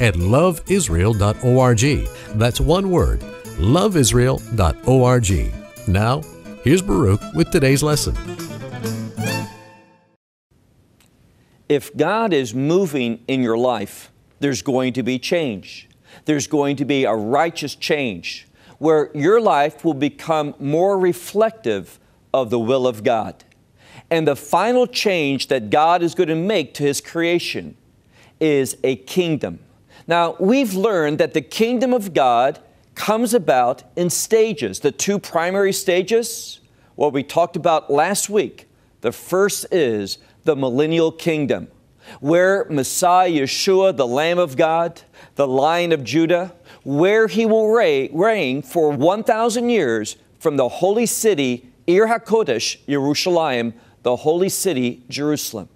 at loveisrael.org. That's one word, loveisrael.org. Now, here's Baruch with today's lesson. If God is moving in your life, there's going to be change. There's going to be a righteous change where your life will become more reflective of the will of God. And the final change that God is going to make to His creation is a kingdom. Now, we've learned that the kingdom of God comes about in stages. The two primary stages, what we talked about last week. The first is the millennial kingdom, where Messiah Yeshua, the Lamb of God, the Lion of Judah, where he will reign for 1,000 years from the holy city, Ir HaKodesh, Jerusalem, the holy city, Jerusalem.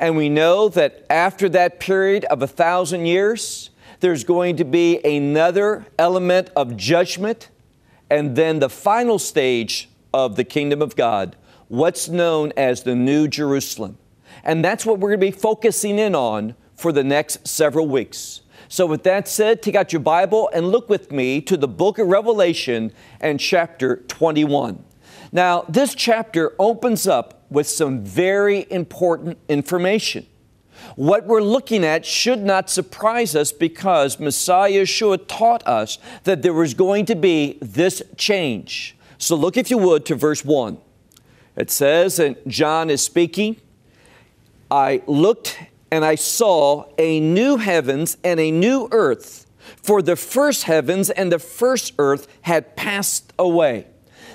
And we know that after that period of a thousand years, there's going to be another element of judgment, and then the final stage of the kingdom of God, what's known as the New Jerusalem. And that's what we're going to be focusing in on for the next several weeks. So, with that said, take out your Bible and look with me to the book of Revelation and chapter 21. Now, this chapter opens up with some very important information. What we're looking at should not surprise us because Messiah Yeshua taught us that there was going to be this change. So look, if you would, to verse 1. It says, and John is speaking, I looked and I saw a new heavens and a new earth, for the first heavens and the first earth had passed away.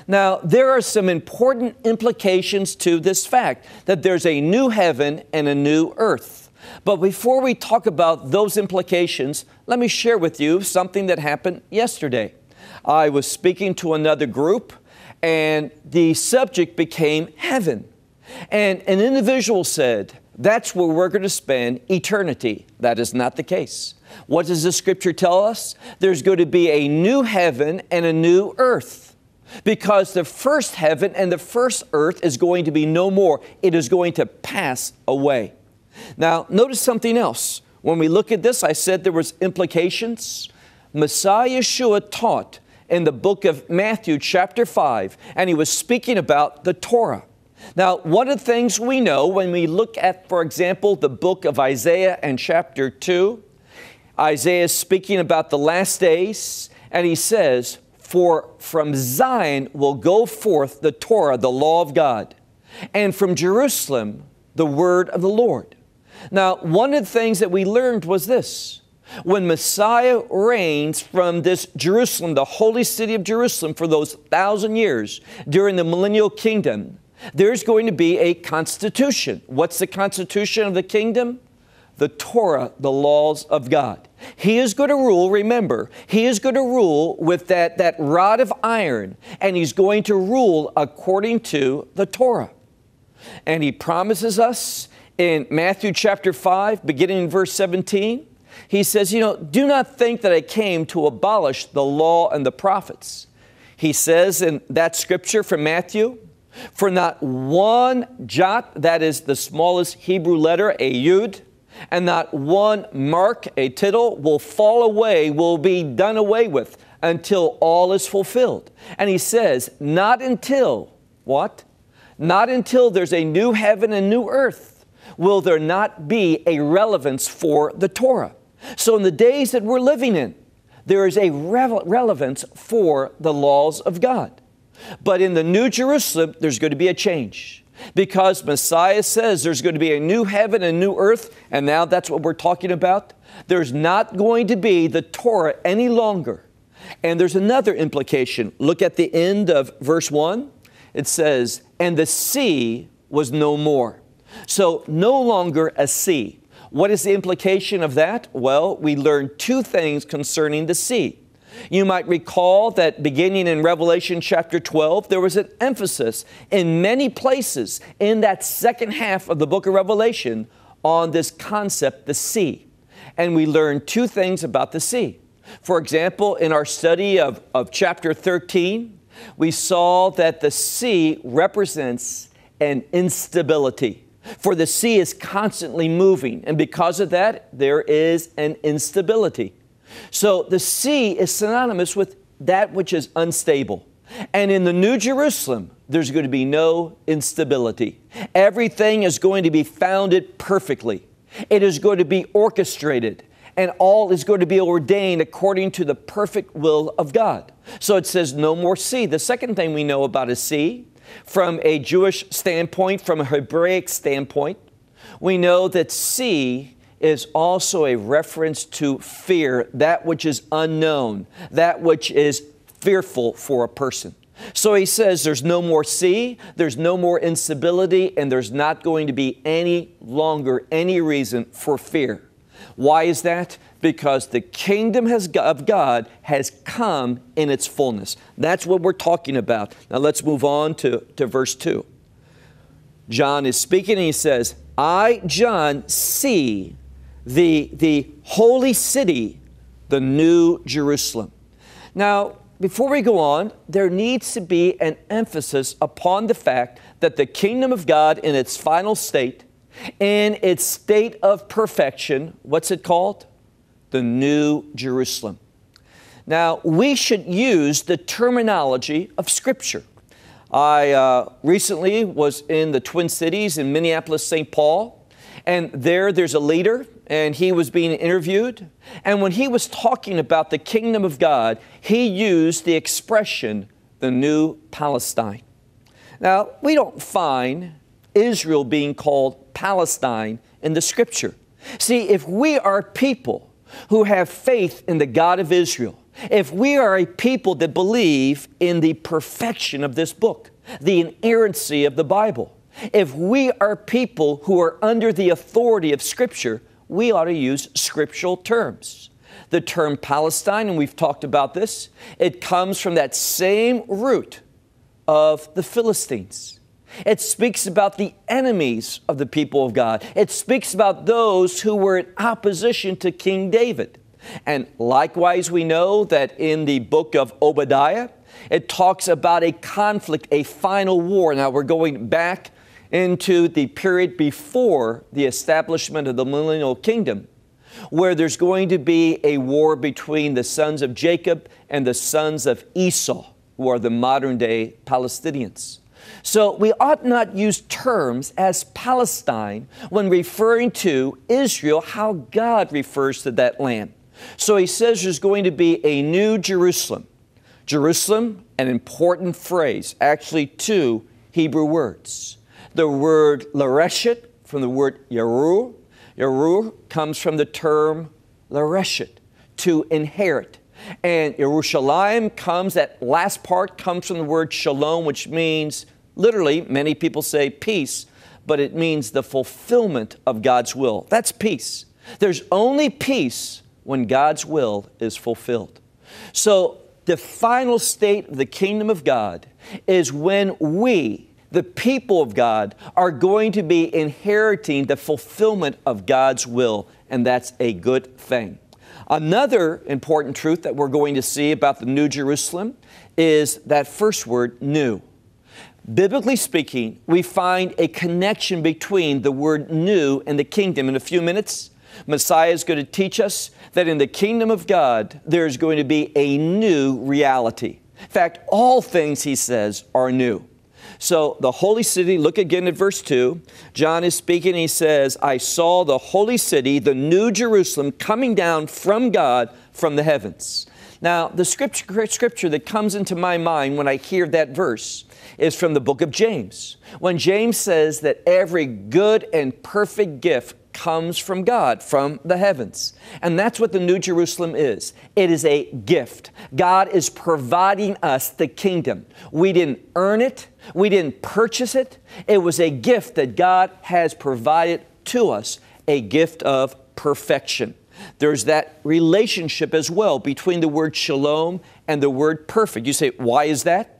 Now, there are some important implications to this fact that there's a new heaven and a new earth. But before we talk about those implications, let me share with you something that happened yesterday. I was speaking to another group, and the subject became heaven. And an individual said, That's where we're going to spend eternity. That is not the case. What does the scripture tell us? There's going to be a new heaven and a new earth because the first heaven and the first earth is going to be no more. It is going to pass away. Now, notice something else. When we look at this, I said there was implications. Messiah Yeshua taught in the book of Matthew chapter 5, and he was speaking about the Torah. Now, one of the things we know when we look at, for example, the book of Isaiah and chapter 2, Isaiah is speaking about the last days, and he says, for from Zion will go forth the Torah, the law of God, and from Jerusalem the word of the Lord. Now, one of the things that we learned was this. When Messiah reigns from this Jerusalem, the holy city of Jerusalem, for those thousand years during the millennial kingdom, there's going to be a constitution. What's the constitution of the kingdom? The Torah, the laws of God. He is going to rule, remember, he is going to rule with that, that rod of iron, and he's going to rule according to the Torah. And he promises us in Matthew chapter 5, beginning in verse 17, he says, You know, do not think that I came to abolish the law and the prophets. He says in that scripture from Matthew, For not one jot, that is the smallest Hebrew letter, a yud, and not one mark, a tittle, will fall away, will be done away with until all is fulfilled. And he says, not until what? Not until there's a new heaven and new earth will there not be a relevance for the Torah. So, in the days that we're living in, there is a relevance for the laws of God. But in the New Jerusalem, there's going to be a change because Messiah says there's going to be a new heaven and new earth, and now that's what we're talking about. There's not going to be the Torah any longer. And there's another implication. Look at the end of verse 1. It says, And the sea was no more. So, no longer a sea. What is the implication of that? Well, we learn two things concerning the sea. You might recall that beginning in Revelation chapter 12, there was an emphasis in many places in that second half of the book of Revelation on this concept, the sea. And we learned two things about the sea. For example, in our study of, of chapter 13, we saw that the sea represents an instability. For the sea is constantly moving, and because of that, there is an instability. So the sea is synonymous with that which is unstable. And in the New Jerusalem, there's going to be no instability. Everything is going to be founded perfectly. It is going to be orchestrated, and all is going to be ordained according to the perfect will of God. So it says, no more sea. The second thing we know about a sea, from a Jewish standpoint, from a Hebraic standpoint, we know that sea is also a reference to fear, that which is unknown, that which is fearful for a person. So he says there's no more sea, there's no more instability, and there's not going to be any longer any reason for fear. Why is that? Because the kingdom has, of God has come in its fullness. That's what we're talking about. Now let's move on to, to verse 2. John is speaking and he says, I, John, see the, the holy city, the New Jerusalem. Now, before we go on, there needs to be an emphasis upon the fact that the kingdom of God in its final state, in its state of perfection, what's it called? The New Jerusalem. Now, we should use the terminology of Scripture. I uh, recently was in the Twin Cities in Minneapolis, St. Paul, and there there's a leader and he was being interviewed. And when he was talking about the kingdom of God, he used the expression, the new Palestine. Now, we don't find Israel being called Palestine in the scripture. See, if we are people who have faith in the God of Israel, if we are a people that believe in the perfection of this book, the inerrancy of the Bible, if we are people who are under the authority of Scripture, we ought to use scriptural terms. The term Palestine, and we've talked about this, it comes from that same root of the Philistines. It speaks about the enemies of the people of God. It speaks about those who were in opposition to King David. And likewise, we know that in the book of Obadiah, it talks about a conflict, a final war. Now, we're going back into the period before the establishment of the millennial kingdom, where there's going to be a war between the sons of Jacob and the sons of Esau, who are the modern day Palestinians. So we ought not use terms as Palestine when referring to Israel, how God refers to that land. So he says there's going to be a new Jerusalem. Jerusalem, an important phrase, actually two Hebrew words. The word Lareshet from the word Yeru. Yeru comes from the term Lareshet, to inherit. And Yerushalayim comes, that last part comes from the word shalom, which means literally, many people say peace, but it means the fulfillment of God's will. That's peace. There's only peace when God's will is fulfilled. So, the final state of the kingdom of God is when we, the people of God are going to be inheriting the fulfillment of God's will, and that's a good thing. Another important truth that we're going to see about the New Jerusalem is that first word, new. Biblically speaking, we find a connection between the word new and the kingdom. In a few minutes, Messiah is going to teach us that in the kingdom of God, there's going to be a new reality. In fact, all things, he says, are new. So the holy city, look again at verse 2. John is speaking. He says, I saw the holy city, the new Jerusalem, coming down from God from the heavens. Now, the scripture, scripture that comes into my mind when I hear that verse is from the book of James, when James says that every good and perfect gift comes from God, from the heavens. And that's what the New Jerusalem is it is a gift. God is providing us the kingdom. We didn't earn it, we didn't purchase it. It was a gift that God has provided to us, a gift of perfection. There's that relationship as well between the word shalom and the word perfect. You say, why is that?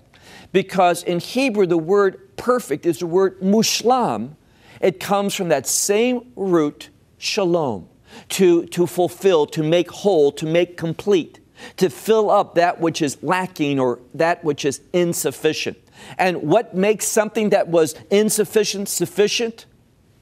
Because in Hebrew, the word perfect is the word mushlam. It comes from that same root, shalom, to, to fulfill, to make whole, to make complete, to fill up that which is lacking or that which is insufficient. And what makes something that was insufficient sufficient?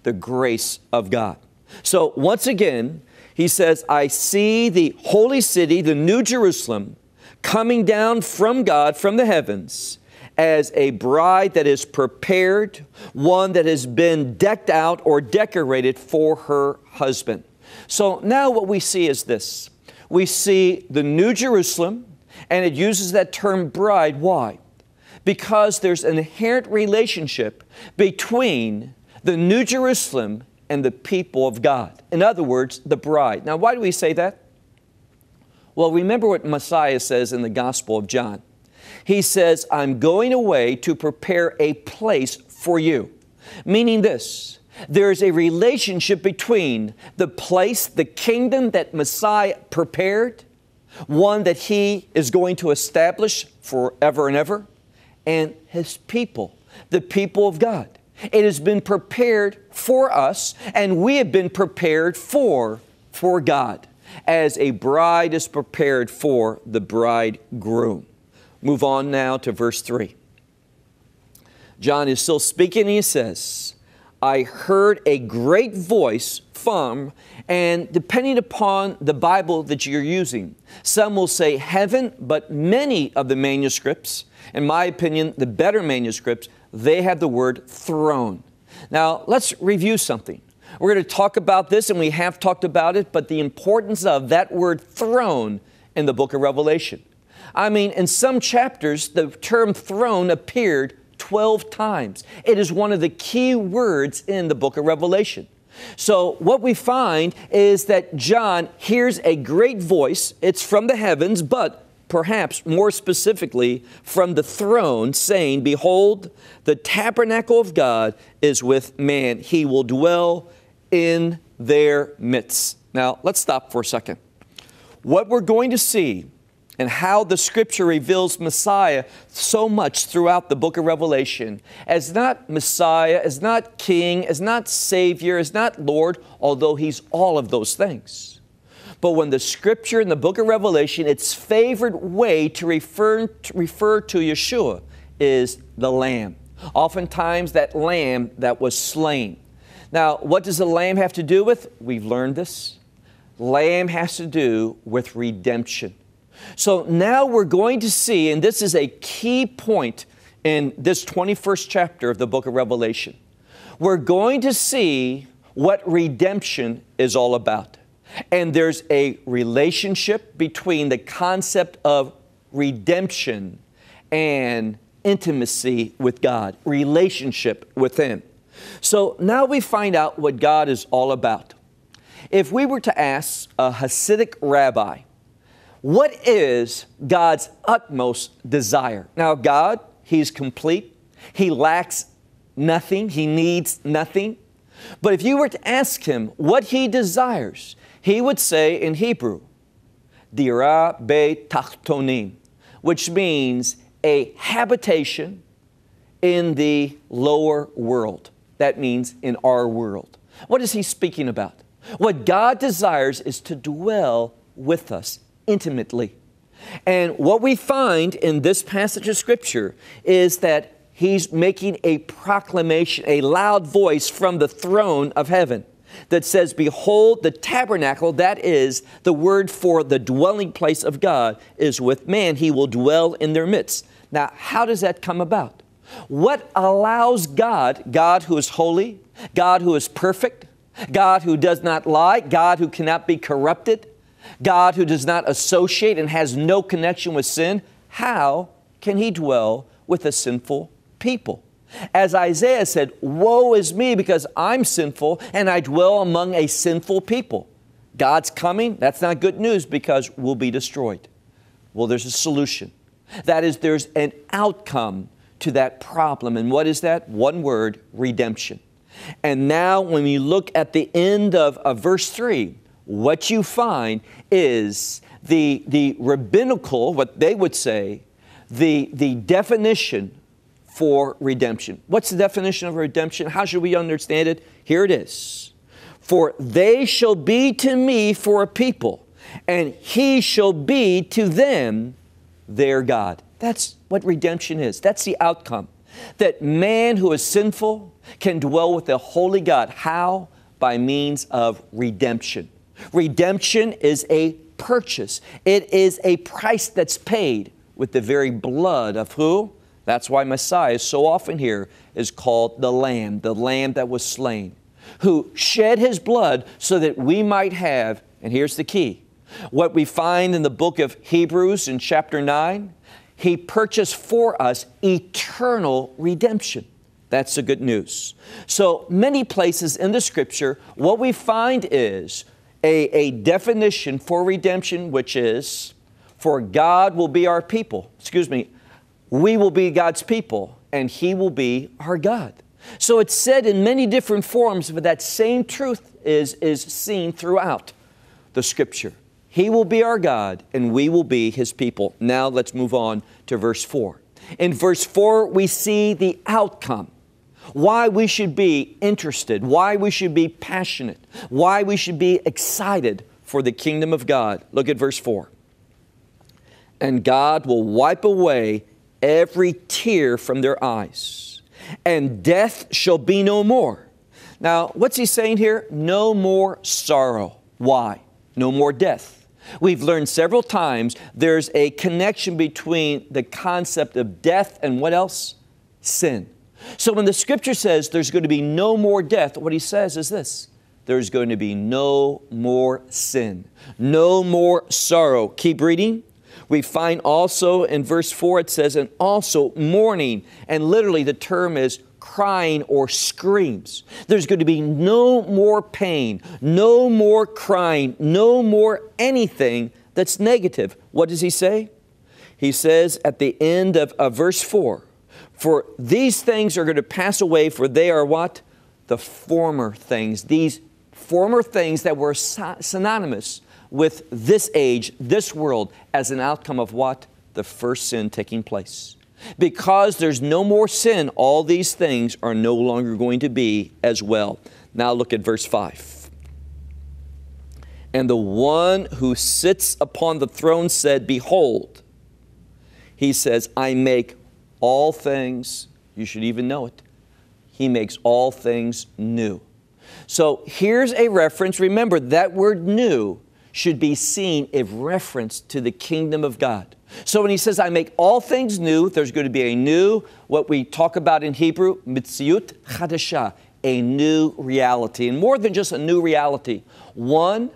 The grace of God. So once again, he says, I see the holy city, the new Jerusalem, coming down from God, from the heavens, as a bride that is prepared, one that has been decked out or decorated for her husband. So now what we see is this we see the new Jerusalem, and it uses that term bride. Why? because there's an inherent relationship between the New Jerusalem and the people of God. In other words, the bride. Now, why do we say that? Well, remember what Messiah says in the Gospel of John. He says, I'm going away to prepare a place for you. Meaning this, there is a relationship between the place, the kingdom that Messiah prepared, one that he is going to establish forever and ever, and His people, the people of God. It has been prepared for us, and we have been prepared for, for God, as a bride is prepared for the bridegroom. Move on now to verse 3. John is still speaking, he says, I heard a great voice from, and depending upon the Bible that you're using, some will say heaven, but many of the manuscripts, in my opinion, the better manuscripts, they have the word throne. Now, let's review something. We're going to talk about this, and we have talked about it, but the importance of that word throne in the book of Revelation. I mean, in some chapters, the term throne appeared 12 times. It is one of the key words in the book of Revelation. So, what we find is that John hears a great voice. It's from the heavens, but perhaps more specifically from the throne, saying, Behold, the tabernacle of God is with man. He will dwell in their midst. Now, let's stop for a second. What we're going to see and how the scripture reveals Messiah so much throughout the book of Revelation as not Messiah, as not King, as not Savior, as not Lord, although He's all of those things. But when the scripture in the book of Revelation, its favorite way to refer to, refer to Yeshua is the Lamb. Oftentimes, that lamb that was slain. Now, what does the lamb have to do with? We've learned this. Lamb has to do with redemption. So now we're going to see, and this is a key point in this 21st chapter of the book of Revelation, we're going to see what redemption is all about. And there's a relationship between the concept of redemption and intimacy with God, relationship with Him. So now we find out what God is all about. If we were to ask a Hasidic rabbi, what is God's utmost desire? Now, God, He's complete. He lacks nothing. He needs nothing. But if you were to ask Him what He desires, He would say in Hebrew, Dira Be Tachtonim, which means a habitation in the lower world. That means in our world. What is He speaking about? What God desires is to dwell with us intimately. And what we find in this passage of Scripture is that he's making a proclamation, a loud voice from the throne of heaven that says, Behold, the tabernacle, that is the word for the dwelling place of God, is with man. He will dwell in their midst. Now, how does that come about? What allows God, God who is holy, God who is perfect, God who does not lie, God who cannot be corrupted, God who does not associate and has no connection with sin, how can he dwell with a sinful people? As Isaiah said, Woe is me because I'm sinful and I dwell among a sinful people. God's coming, that's not good news because we'll be destroyed. Well, there's a solution. That is, there's an outcome to that problem. And what is that? One word redemption. And now, when we look at the end of, of verse 3, what you find is the, the rabbinical, what they would say, the, the definition for redemption. What's the definition of redemption? How should we understand it? Here it is. For they shall be to me for a people, and he shall be to them their God. That's what redemption is. That's the outcome. That man who is sinful can dwell with the holy God. How? By means of redemption. Redemption is a purchase, it is a price that's paid with the very blood of who? That's why Messiah is so often here is called the Lamb, the Lamb that was slain, who shed his blood so that we might have, and here's the key what we find in the book of Hebrews in chapter 9, he purchased for us eternal redemption. That's the good news. So, many places in the scripture, what we find is a, a definition for redemption, which is for God will be our people. Excuse me, we will be God's people, and He will be our God. So it's said in many different forms, but that same truth is, is seen throughout the scripture. He will be our God, and we will be His people. Now let's move on to verse 4. In verse 4, we see the outcome why we should be interested, why we should be passionate, why we should be excited for the kingdom of God. Look at verse 4. And God will wipe away every tear from their eyes, and death shall be no more. Now, what's he saying here? No more sorrow. Why? No more death. We've learned several times there's a connection between the concept of death and what else? Sin. So when the scripture says there's going to be no more death, what he says is this there's going to be no more sin, no more sorrow. Keep reading. We find also in verse 4 it says, and also mourning, and literally the term is crying or screams. There's going to be no more pain, no more crying, no more anything that's negative. What does he say? He says at the end of, of verse 4 for these things are going to pass away, for they are what? The former things. These former things that were synonymous with this age, this world, as an outcome of what? The first sin taking place. Because there's no more sin, all these things are no longer going to be as well. Now look at verse 5. And the one who sits upon the throne said, Behold, he says, I make all things, you should even know it. He makes all things new. So here's a reference. Remember, that word new should be seen in reference to the kingdom of God. So when he says, I make all things new, there's going to be a new, what we talk about in Hebrew, mitziyut chadasha," a new reality. And more than just a new reality, one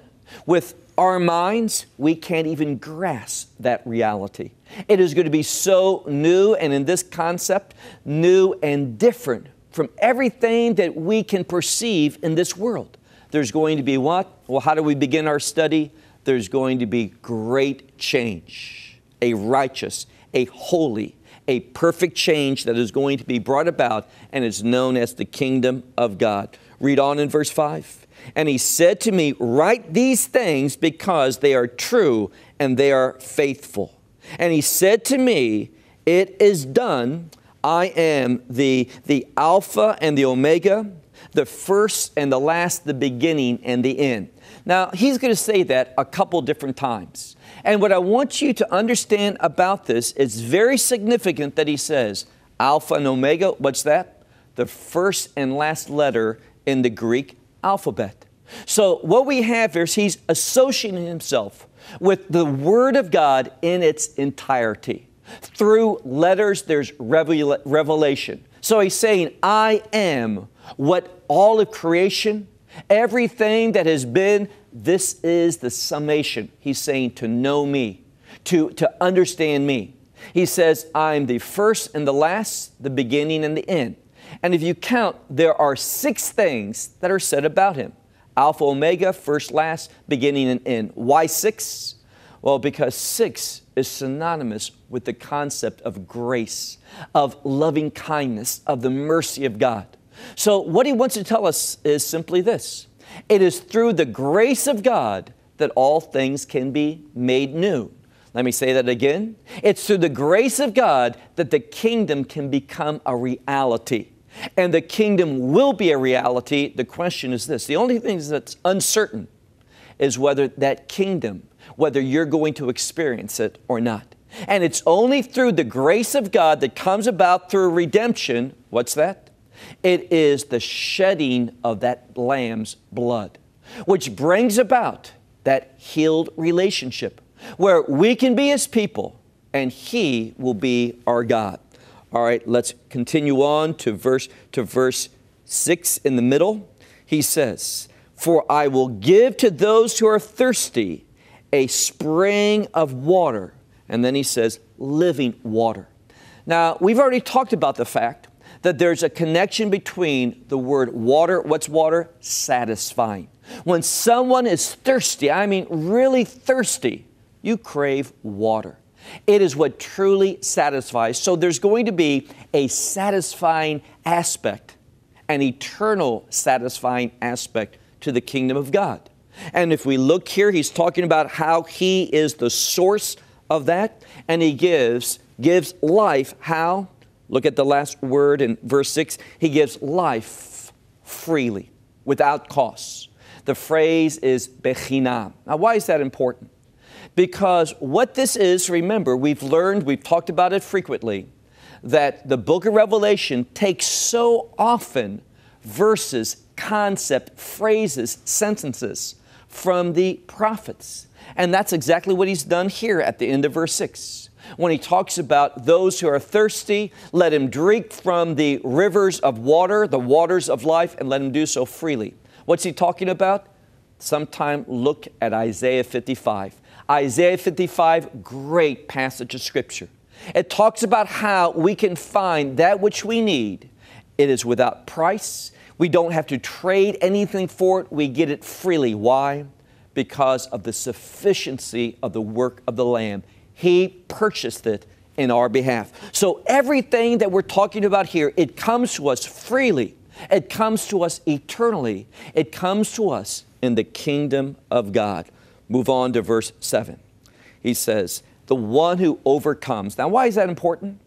with our minds, we can't even grasp that reality. It is going to be so new and in this concept, new and different from everything that we can perceive in this world. There's going to be what? Well, how do we begin our study? There's going to be great change, a righteous, a holy, a perfect change that is going to be brought about and is known as the kingdom of God. Read on in verse 5. And he said to me, Write these things because they are true and they are faithful. And he said to me, It is done. I am the, the Alpha and the Omega, the first and the last, the beginning and the end. Now, he's going to say that a couple different times. And what I want you to understand about this is very significant that he says Alpha and Omega, what's that? The first and last letter in the Greek alphabet. So, what we have here is he's associating himself with the Word of God in its entirety. Through letters, there's revelation. So, he's saying, I am what all of creation, everything that has been, this is the summation. He's saying, to know me, to, to understand me. He says, I'm the first and the last, the beginning and the end. And if you count, there are six things that are said about him Alpha, Omega, first, last, beginning, and end. Why six? Well, because six is synonymous with the concept of grace, of loving kindness, of the mercy of God. So, what he wants to tell us is simply this it is through the grace of God that all things can be made new. Let me say that again. It's through the grace of God that the kingdom can become a reality and the kingdom will be a reality. The question is this the only thing that's uncertain is whether that kingdom, whether you're going to experience it or not. And it's only through the grace of God that comes about through redemption. What's that? It is the shedding of that lamb's blood, which brings about that healed relationship where we can be His people and He will be our God. All right, let's continue on to verse to verse 6 in the middle. He says, "For I will give to those who are thirsty a spring of water." And then he says, "living water." Now, we've already talked about the fact that there's a connection between the word water, what's water? Satisfying. When someone is thirsty, I mean really thirsty, you crave water. It is what truly satisfies. So there's going to be a satisfying aspect, an eternal satisfying aspect to the kingdom of God. And if we look here, he's talking about how he is the source of that, and he gives gives life how? Look at the last word in verse 6. He gives life freely, without cost. The phrase is bechinam. Now, why is that important? Because what this is, remember, we've learned, we've talked about it frequently, that the book of Revelation takes so often verses, concept, phrases, sentences from the prophets. And that's exactly what he's done here at the end of verse 6 when he talks about those who are thirsty, let him drink from the rivers of water, the waters of life, and let him do so freely. What's he talking about? Sometime look at Isaiah 55. Isaiah 55, great passage of Scripture. It talks about how we can find that which we need. It is without price. We don't have to trade anything for it. We get it freely. Why? Because of the sufficiency of the work of the Lamb. He purchased it in our behalf. So everything that we're talking about here, it comes to us freely. It comes to us eternally. It comes to us in the kingdom of God. Move on to verse 7. He says, The one who overcomes. Now, why is that important?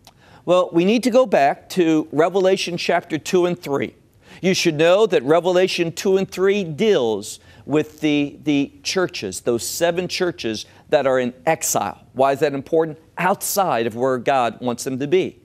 Well, we need to go back to Revelation chapter 2 and 3. You should know that Revelation 2 and 3 deals with the, the churches, those seven churches that are in exile. Why is that important? Outside of where God wants them to be.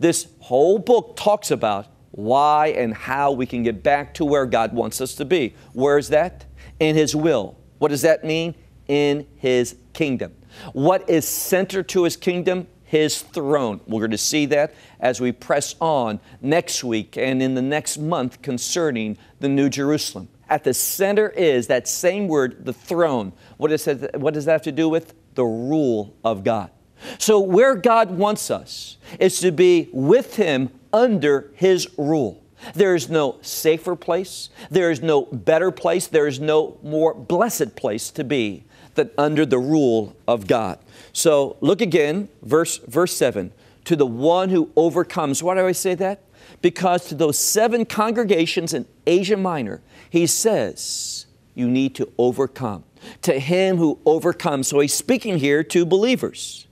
This whole book talks about why and how we can get back to where God wants us to be. Where is that? In His will, what does that mean? In his kingdom. What is center to his kingdom? His throne. We're going to see that as we press on next week and in the next month concerning the New Jerusalem. At the center is that same word, the throne. What, is that, what does that have to do with? The rule of God. So, where God wants us is to be with Him under His rule. There is no safer place. There is no better place. There is no more blessed place to be than under the rule of God. So look again, verse, verse 7. To the one who overcomes. Why do I say that? Because to those seven congregations in Asia Minor, he says, you need to overcome. To him who overcomes. So he's speaking here to believers.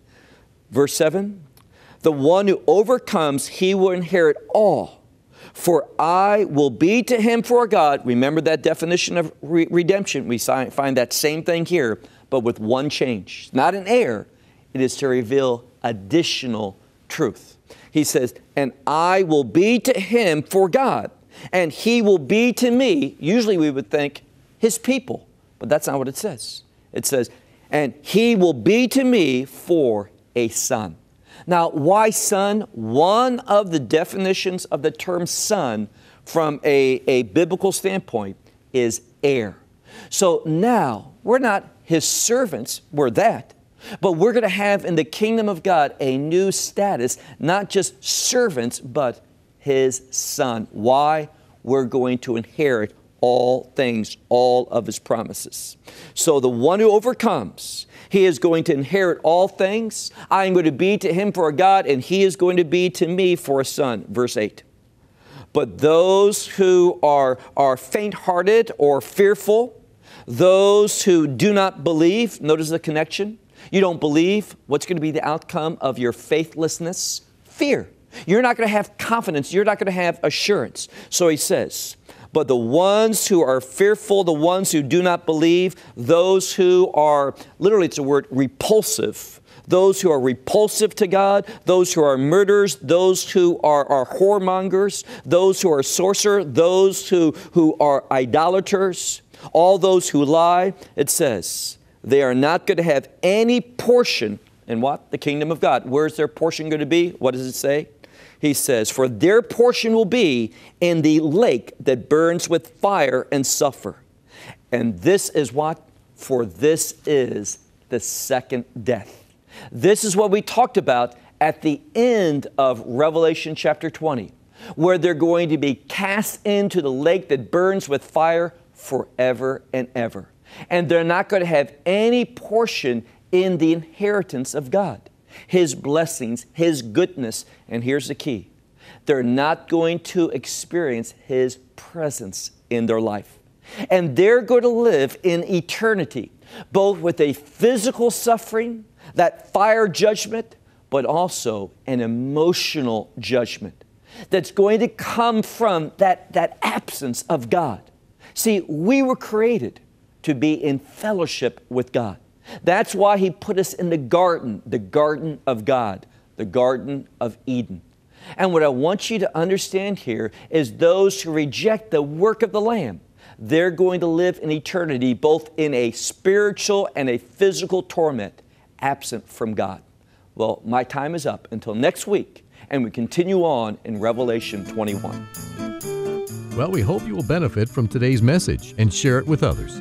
Verse 7 The one who overcomes, he will inherit all for I will be to him for a God. Remember that definition of re- redemption. We find that same thing here, but with one change. Not an heir, it is to reveal additional truth. He says, And I will be to him for God, and he will be to me. Usually we would think his people, but that's not what it says. It says, And he will be to me for a son. Now, why son? One of the definitions of the term son from a, a biblical standpoint is heir. So now we're not his servants, we're that. But we're going to have in the kingdom of God a new status, not just servants, but his son. Why? We're going to inherit all things, all of his promises. So the one who overcomes, he is going to inherit all things. I am going to be to him for a God, and he is going to be to me for a son. Verse 8. But those who are, are faint hearted or fearful, those who do not believe, notice the connection. You don't believe, what's going to be the outcome of your faithlessness? Fear. You're not going to have confidence. You're not going to have assurance. So he says, but the ones who are fearful, the ones who do not believe, those who are literally, it's a word, repulsive those who are repulsive to God, those who are murderers, those who are, are whoremongers, those who are sorcerers, those who, who are idolaters, all those who lie, it says, they are not going to have any portion in what? The kingdom of God. Where's their portion going to be? What does it say? he says, For their portion will be in the lake that burns with fire and suffer. And this is what? For this is the second death. This is what we talked about at the end of Revelation chapter 20, where they're going to be cast into the lake that burns with fire forever and ever. And they're not going to have any portion in the inheritance of God. His blessings, His goodness. And here's the key they're not going to experience His presence in their life. And they're going to live in eternity, both with a physical suffering, that fire judgment, but also an emotional judgment that's going to come from that, that absence of God. See, we were created to be in fellowship with God. That's why He put us in the garden, the garden of God, the garden of Eden. And what I want you to understand here is those who reject the work of the Lamb, they're going to live in eternity both in a spiritual and a physical torment absent from God. Well, my time is up until next week, and we continue on in Revelation 21. Well, we hope you will benefit from today's message and share it with others.